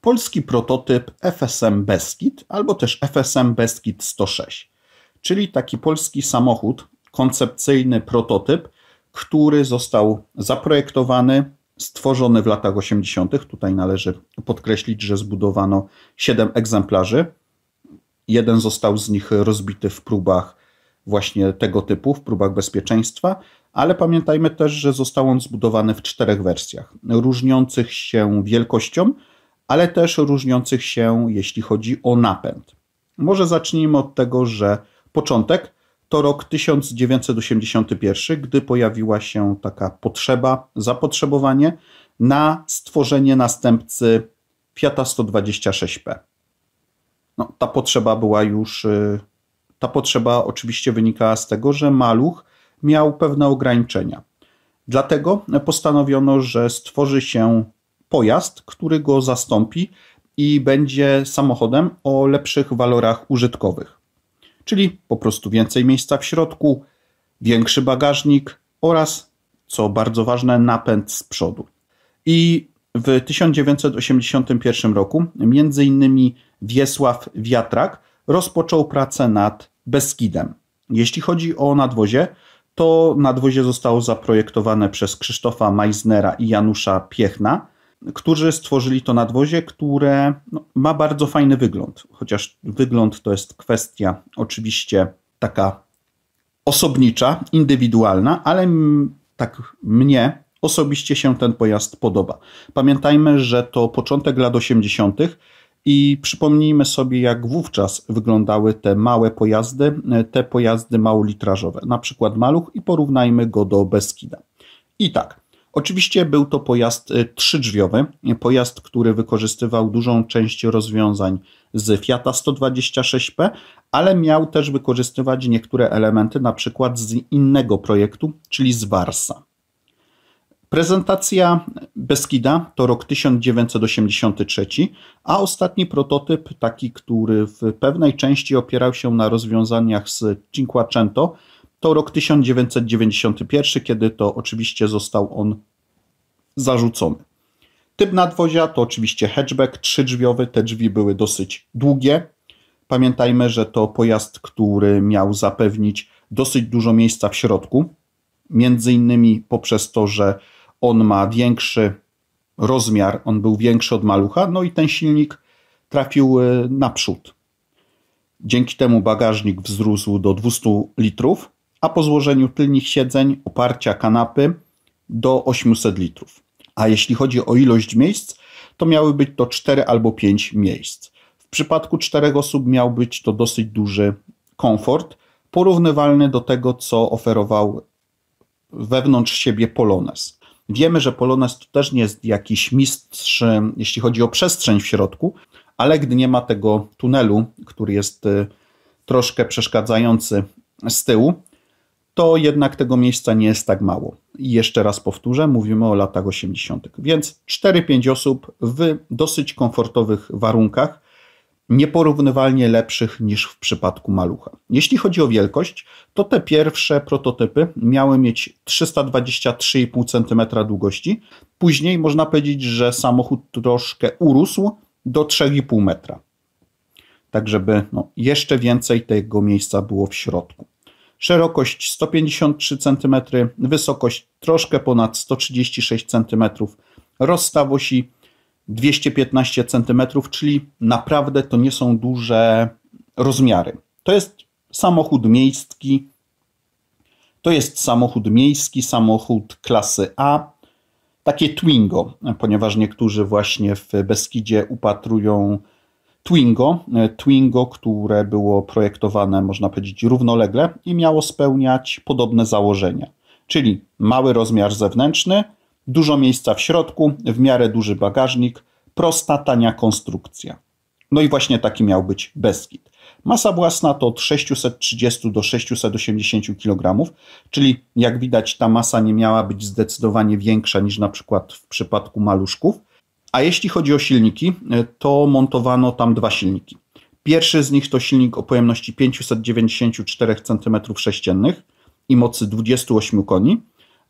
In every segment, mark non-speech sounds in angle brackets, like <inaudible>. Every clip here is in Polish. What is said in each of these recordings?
polski prototyp FSM Beskid albo też FSM Beskid 106, czyli taki polski samochód, koncepcyjny prototyp, który został zaprojektowany, stworzony w latach 80. Tutaj należy podkreślić, że zbudowano 7 egzemplarzy. Jeden został z nich rozbity w próbach właśnie tego typu, w próbach bezpieczeństwa, ale pamiętajmy też, że został on zbudowany w czterech wersjach, różniących się wielkością ale też różniących się, jeśli chodzi o napęd. Może zacznijmy od tego, że początek to rok 1981, gdy pojawiła się taka potrzeba, zapotrzebowanie na stworzenie następcy Fiata 126P. No, ta potrzeba była już. Y, ta potrzeba oczywiście wynikała z tego, że maluch miał pewne ograniczenia. Dlatego postanowiono, że stworzy się pojazd, który go zastąpi i będzie samochodem o lepszych walorach użytkowych. Czyli po prostu więcej miejsca w środku, większy bagażnik oraz, co bardzo ważne, napęd z przodu. I w 1981 roku między innymi Wiesław Wiatrak rozpoczął pracę nad Beskidem. Jeśli chodzi o nadwozie, to nadwozie zostało zaprojektowane przez Krzysztofa Meissnera i Janusza Piechna, którzy stworzyli to nadwozie, które no, ma bardzo fajny wygląd. Chociaż wygląd to jest kwestia oczywiście taka osobnicza, indywidualna, ale m, tak mnie osobiście się ten pojazd podoba. Pamiętajmy, że to początek lat 80. I przypomnijmy sobie, jak wówczas wyglądały te małe pojazdy, e, te pojazdy małolitrażowe, na przykład maluch, i porównajmy go do Beskida. I tak, Oczywiście był to pojazd y, trzydrzwiowy, pojazd, który wykorzystywał dużą część rozwiązań z Fiata 126P, ale miał też wykorzystywać niektóre elementy, na przykład z innego projektu, czyli z Warsa. Prezentacja Beskida to rok 1983, a ostatni prototyp, taki, który w pewnej części opierał się na rozwiązaniach z Cinquecento, to rok 1991, kiedy to oczywiście został on zarzucony. Typ nadwozia to oczywiście hatchback trzydrzwiowy, te drzwi były dosyć długie. Pamiętajmy, że to pojazd, który miał zapewnić dosyć dużo miejsca w środku, między innymi poprzez to, że on ma większy rozmiar, on był większy od malucha, no i ten silnik trafił e, naprzód. Dzięki temu bagażnik wzrósł do 200 litrów, a po złożeniu tylnych siedzeń, oparcia kanapy do 800 litrów. A jeśli chodzi o ilość miejsc, to miały być to 4 albo 5 miejsc. W przypadku 4 osób miał być to dosyć duży komfort, porównywalny do tego, co oferował wewnątrz siebie Polones. Wiemy, że Polones to też nie jest jakiś mistrz, jeśli chodzi o przestrzeń w środku, ale gdy nie ma tego tunelu, który jest y, troszkę przeszkadzający z tyłu, to jednak tego miejsca nie jest tak mało. I jeszcze raz powtórzę, mówimy o latach 80. Więc 4-5 osób w dosyć komfortowych warunkach, nieporównywalnie lepszych niż w przypadku malucha. Jeśli chodzi o wielkość, to te pierwsze prototypy miały mieć 323,5 cm długości. Później można powiedzieć, że samochód troszkę urósł do 3,5 metra. Tak, żeby no, jeszcze więcej tego miejsca było w środku szerokość 153 cm, wysokość troszkę ponad 136 cm, rozstaw osi 215 cm, czyli naprawdę to nie są duże rozmiary. To jest samochód miejski, to jest samochód miejski, samochód klasy A, takie Twingo, ponieważ niektórzy właśnie w Beskidzie upatrują Twingo, e, Twingo, które było projektowane, można powiedzieć, równolegle i miało spełniać podobne założenia, czyli mały rozmiar zewnętrzny, dużo miejsca w środku, w miarę duży bagażnik, prosta, tania konstrukcja. No i właśnie taki miał być Beskid. Masa własna to od 630 do 680 kg, czyli jak widać ta masa nie miała być zdecydowanie większa niż na przykład w przypadku maluszków, a jeśli chodzi o silniki, e, to montowano tam dwa silniki. Pierwszy z nich to silnik o pojemności 594 cm3 i mocy 28 koni.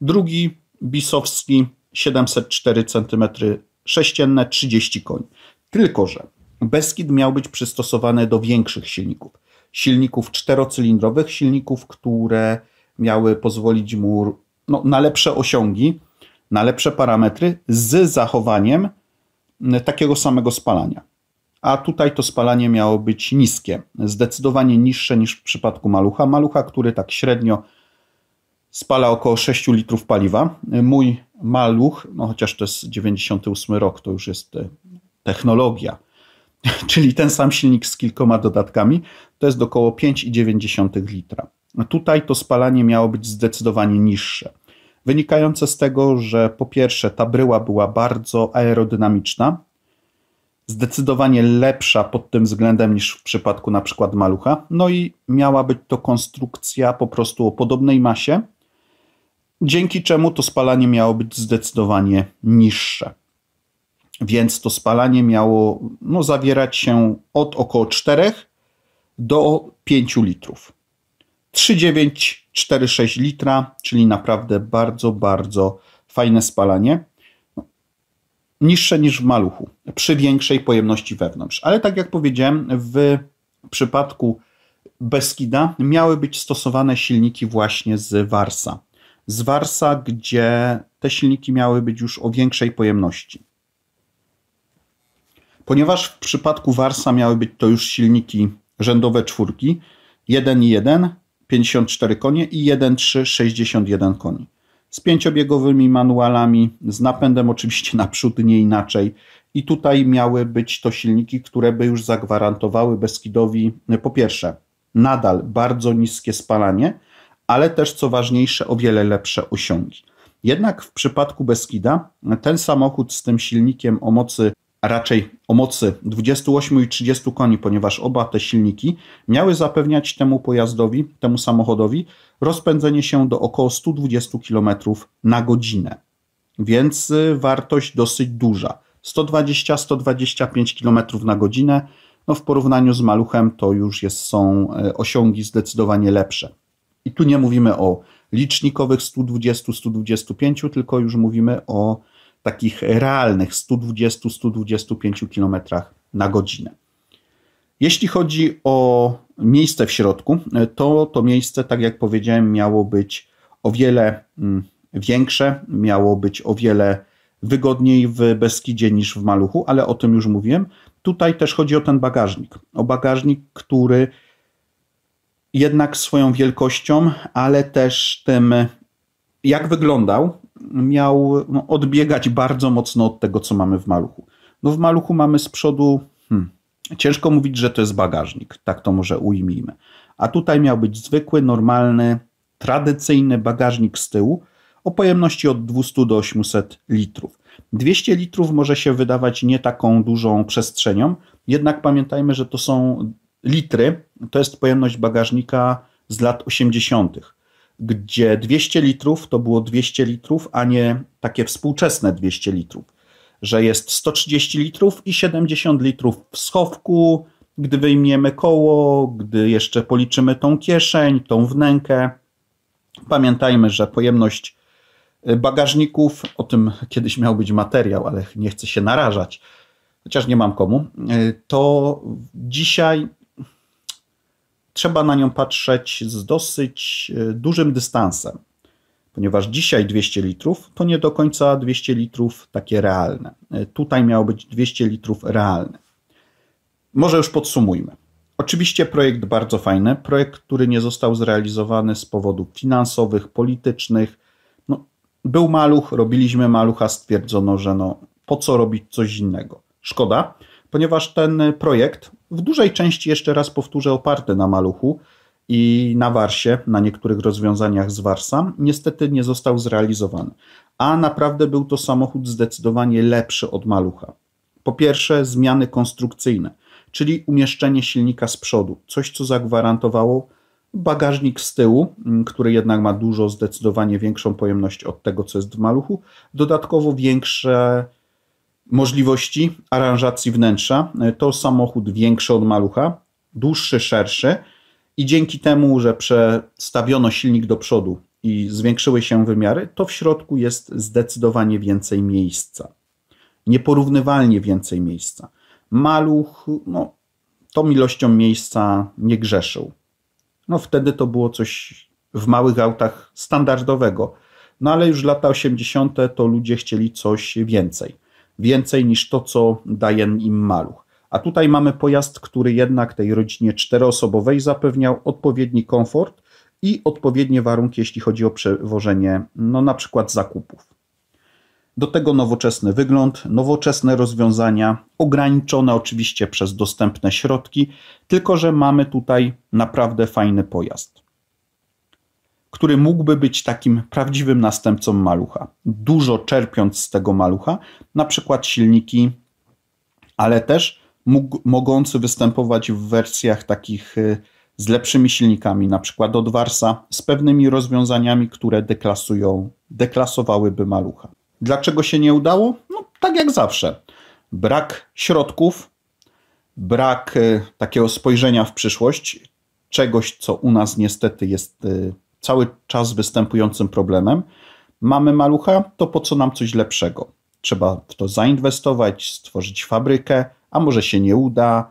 Drugi bisowski 704 cm3, 30 koni. Tylko, że Beskid miał być przystosowany do większych silników. Silników czterocylindrowych, silników, które miały pozwolić mu no, na lepsze osiągi, na lepsze parametry z zachowaniem takiego samego spalania. A tutaj to spalanie miało być niskie, zdecydowanie niższe niż w przypadku malucha. Malucha, który tak średnio spala około 6 litrów paliwa. Mój maluch, no chociaż to jest 98 rok, to już jest e, technologia, <laughs> czyli ten sam silnik z kilkoma dodatkami, to jest około 5,9 litra. Tutaj to spalanie miało być zdecydowanie niższe wynikające z tego, że po pierwsze ta bryła była bardzo aerodynamiczna, zdecydowanie lepsza pod tym względem niż w przypadku na przykład malucha, no i miała być to konstrukcja po prostu o podobnej masie, dzięki czemu to spalanie miało być zdecydowanie niższe. Więc to spalanie miało no, zawierać się od około 4 do 5 litrów. 3946 litra, czyli naprawdę bardzo, bardzo fajne spalanie. Niższe niż w maluchu, przy większej pojemności wewnątrz. Ale tak jak powiedziałem, w przypadku Beskida miały być stosowane silniki właśnie z Warsa. Z Warsa, gdzie te silniki miały być już o większej pojemności. Ponieważ w przypadku Warsa miały być to już silniki rzędowe czwórki 1 i 1, 54 konie i 1,361 koni. Z pięciobiegowymi manualami, z napędem oczywiście naprzód, nie inaczej. I tutaj miały być to silniki, które by już zagwarantowały Beskidowi po pierwsze nadal bardzo niskie spalanie, ale też co ważniejsze o wiele lepsze osiągi. Jednak w przypadku Beskida ten samochód z tym silnikiem o mocy a raczej o mocy 28 i 30 koni, ponieważ oba te silniki miały zapewniać temu pojazdowi, temu samochodowi rozpędzenie się do około 120 km na godzinę. Więc y, wartość dosyć duża. 120-125 km na godzinę. No w porównaniu z maluchem to już jest, są y, osiągi zdecydowanie lepsze. I tu nie mówimy o licznikowych 120-125, tylko już mówimy o takich realnych 120-125 km na godzinę. Jeśli chodzi o miejsce w środku, to to miejsce, tak jak powiedziałem, miało być o wiele mm, większe, miało być o wiele wygodniej w Beskidzie niż w Maluchu, ale o tym już mówiłem. Tutaj też chodzi o ten bagażnik. O bagażnik, który jednak swoją wielkością, ale też tym, jak wyglądał, miał no, odbiegać bardzo mocno od tego, co mamy w maluchu. No w maluchu mamy z przodu, hmm, ciężko mówić, że to jest bagażnik, tak to może ujmijmy. A tutaj miał być zwykły, normalny, tradycyjny bagażnik z tyłu o pojemności od 200 do 800 litrów. 200 litrów może się wydawać nie taką dużą przestrzenią, jednak pamiętajmy, że to są litry, to jest pojemność bagażnika z lat 80 gdzie 200 litrów to było 200 litrów, a nie takie współczesne 200 litrów, że jest 130 litrów i 70 litrów w schowku, gdy wyjmiemy koło, gdy jeszcze policzymy tą kieszeń, tą wnękę. Pamiętajmy, że pojemność y, bagażników, o tym kiedyś miał być materiał, ale nie chcę się narażać, chociaż nie mam komu, y, to dzisiaj trzeba na nią patrzeć z dosyć e, dużym dystansem, ponieważ dzisiaj 200 litrów to nie do końca 200 litrów takie realne. E, tutaj miało być 200 litrów realne. Może już podsumujmy. Oczywiście projekt bardzo fajny, projekt, który nie został zrealizowany z powodów finansowych, politycznych. No, był maluch, robiliśmy malucha, stwierdzono, że no, po co robić coś innego. Szkoda, ponieważ ten e, projekt, w dużej części jeszcze raz powtórzę, oparty na maluchu i na Warsie, na niektórych rozwiązaniach z Warsa, niestety nie został zrealizowany. A naprawdę był to samochód zdecydowanie lepszy od malucha. Po pierwsze, zmiany konstrukcyjne, czyli umieszczenie silnika z przodu, coś co zagwarantowało bagażnik z tyłu, mm, który jednak ma dużo, zdecydowanie większą pojemność od tego, co jest w maluchu, dodatkowo większe Możliwości aranżacji wnętrza e, to samochód większy od malucha, dłuższy, szerszy i dzięki temu, że przestawiono silnik do przodu i zwiększyły się wymiary, to w środku jest zdecydowanie więcej miejsca. Nieporównywalnie więcej miejsca. Maluch no, tą ilością miejsca nie grzeszył. No wtedy to było coś w małych autach standardowego. No ale już lata 80. to ludzie chcieli coś więcej więcej niż to, co daje im maluch. A tutaj mamy pojazd, który jednak tej rodzinie czteroosobowej zapewniał odpowiedni komfort i odpowiednie warunki, jeśli chodzi o przewożenie, no na przykład zakupów. Do tego nowoczesny wygląd, nowoczesne rozwiązania, ograniczone oczywiście przez dostępne środki, tylko że mamy tutaj naprawdę fajny pojazd który mógłby być takim prawdziwym następcą malucha. Dużo czerpiąc z tego malucha, na przykład silniki, ale też mogący występować w wersjach takich y, z lepszymi silnikami, na przykład od Warsa, z pewnymi rozwiązaniami, które deklasują, deklasowałyby malucha. Dlaczego się nie udało? No, tak jak zawsze. Brak środków, brak y, takiego spojrzenia w przyszłość, czegoś, co u nas niestety jest y, cały czas występującym problemem. Mamy malucha, to po co nam coś lepszego? Trzeba w to zainwestować, stworzyć fabrykę, a może się nie uda,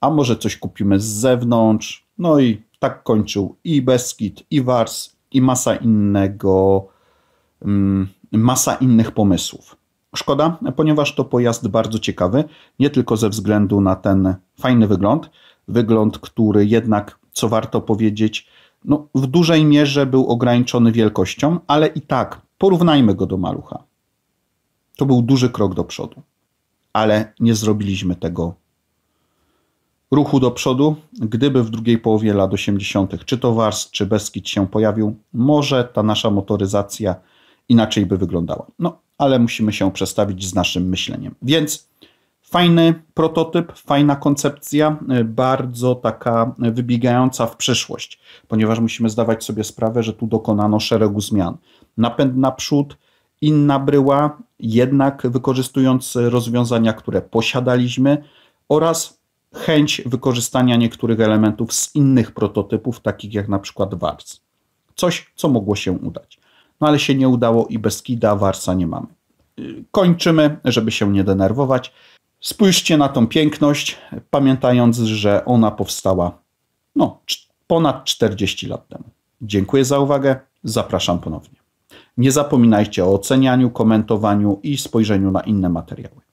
a może coś kupimy z zewnątrz. No i tak kończył i Beskid, i Wars, i masa innego, mm, masa innych pomysłów. Szkoda, ponieważ to pojazd bardzo ciekawy, nie tylko ze względu na ten fajny wygląd, wygląd, który jednak, co warto powiedzieć, no, w dużej mierze był ograniczony wielkością, ale i tak porównajmy go do malucha. To był duży krok do przodu, ale nie zrobiliśmy tego ruchu do przodu. Gdyby w drugiej połowie lat 80., czy to Wars, czy Beskid się pojawił, może ta nasza motoryzacja inaczej by wyglądała. No, ale musimy się przestawić z naszym myśleniem. Więc Fajny prototyp, fajna koncepcja, y, bardzo taka wybiegająca w przyszłość, ponieważ musimy zdawać sobie sprawę, że tu dokonano szeregu zmian. Napęd naprzód, inna bryła, jednak wykorzystując rozwiązania, które posiadaliśmy oraz chęć wykorzystania niektórych elementów z innych prototypów, takich jak na przykład Wars. Coś, co mogło się udać. No ale się nie udało i bez kida Warsa nie mamy. Y, kończymy, żeby się nie denerwować. Spójrzcie na tą piękność, pamiętając, że ona powstała no, ponad 40 lat temu. Dziękuję za uwagę, zapraszam ponownie. Nie zapominajcie o ocenianiu, komentowaniu i spojrzeniu na inne materiały.